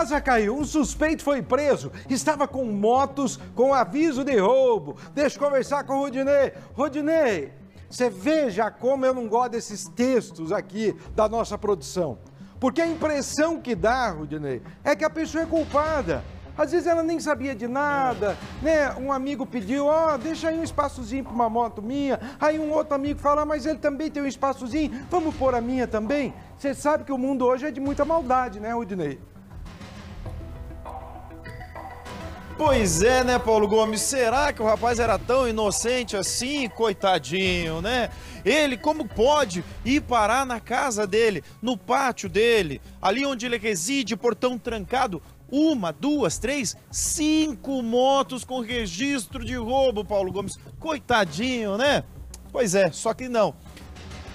casa caiu, um suspeito foi preso, estava com motos com aviso de roubo. Deixa eu conversar com o Rodinei. Rodinei, você veja como eu não gosto desses textos aqui da nossa produção. Porque a impressão que dá, Rodinei, é que a pessoa é culpada. Às vezes ela nem sabia de nada, né? Um amigo pediu, ó, oh, deixa aí um espaçozinho para uma moto minha. Aí um outro amigo fala, mas ele também tem um espaçozinho, vamos pôr a minha também? Você sabe que o mundo hoje é de muita maldade, né, Rudinei? Pois é, né, Paulo Gomes? Será que o rapaz era tão inocente assim, coitadinho, né? Ele, como pode ir parar na casa dele, no pátio dele, ali onde ele reside, portão trancado? Uma, duas, três, cinco motos com registro de roubo, Paulo Gomes. Coitadinho, né? Pois é, só que não.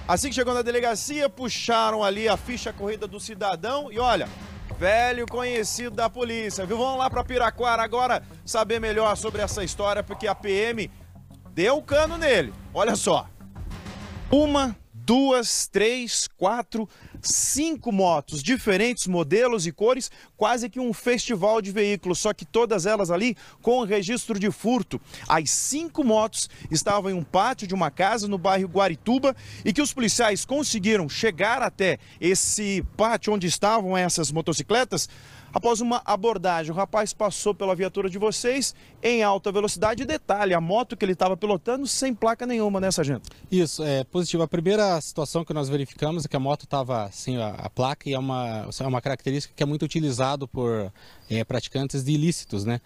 Assim que chegou na delegacia, puxaram ali a ficha corrida do cidadão e olha, velho conhecido da polícia, viu? Vamos lá para Piraquara agora saber melhor sobre essa história, porque a PM deu cano nele. Olha só. Uma duas, três, quatro, cinco motos, diferentes modelos e cores, quase que um festival de veículos, só que todas elas ali com registro de furto. As cinco motos estavam em um pátio de uma casa no bairro Guarituba e que os policiais conseguiram chegar até esse pátio onde estavam essas motocicletas Após uma abordagem, o rapaz passou pela viatura de vocês em alta velocidade. Detalhe, a moto que ele estava pilotando sem placa nenhuma, né, sargento? Isso, é positivo. A primeira situação que nós verificamos é que a moto estava sem a, a, placa e é uma, é uma característica que é muito utilizada por é, praticantes de ilícitos, né?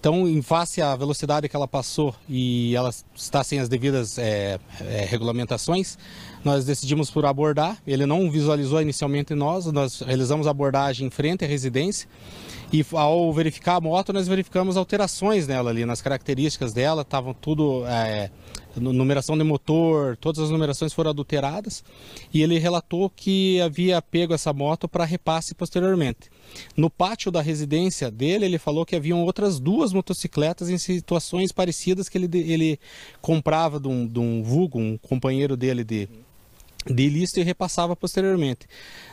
Então, em face à velocidade que ela passou e ela está sem as devidas é, é, regulamentações, nós decidimos por abordar. Ele não visualizou inicialmente nós, nós realizamos a abordagem em frente à residência e ao verificar a moto, nós verificamos alterações nela ali, nas características dela, estavam tudo. É, numeração de motor, todas as numerações foram adulteradas e ele relatou que havia pego essa moto para repasse posteriormente. No pátio da residência dele, ele falou que haviam outras duas motocicletas em situações parecidas que ele, ele comprava de um, de um vulgo, um companheiro dele de, de lista e repassava posteriormente.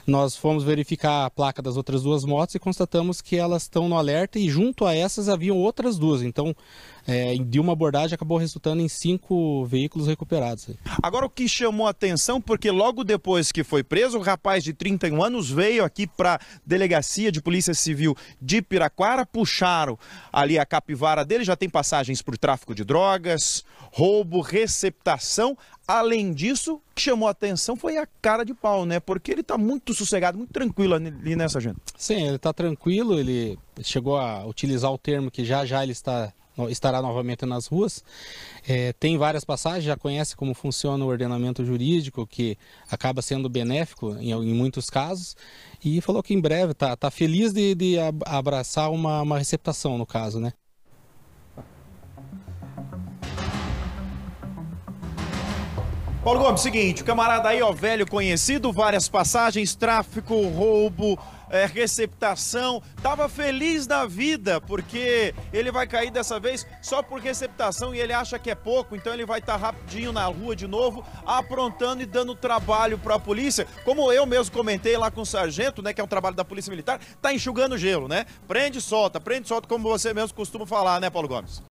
Nós fomos verificar a placa das outras duas motos e constatamos que elas estão no alerta e junto a essas haviam outras duas. Então, é, de uma abordagem acabou resultando em cinco veículos recuperados. Agora o que chamou a atenção, porque logo depois que foi preso, o rapaz de 31 anos veio aqui para a delegacia de polícia civil de Piraquara, puxaram ali a capivara dele, já tem passagens por tráfico de drogas, roubo, receptação. Além disso, o que chamou a atenção foi a cara de pau, né? Porque ele está muito sossegado, muito tranquilo ali nessa gente. Sim, ele está tranquilo, ele chegou a utilizar o termo que já já ele está estará novamente nas ruas. É, tem várias passagens, já conhece como funciona o ordenamento jurídico, que acaba sendo benéfico em, em muitos casos, e falou que em breve está tá feliz de, de abraçar uma, uma receptação, no caso. Né? Paulo Gomes, seguinte, o camarada aí, ó, velho conhecido, várias passagens, tráfico, roubo, é, receptação. Tava feliz da vida, porque ele vai cair dessa vez só por receptação e ele acha que é pouco, então ele vai estar tá rapidinho na rua de novo, aprontando e dando trabalho para a polícia. Como eu mesmo comentei lá com o sargento, né, que é um trabalho da Polícia Militar, tá enxugando gelo, né? Prende e solta, prende e solta, como você mesmo costuma falar, né, Paulo Gomes?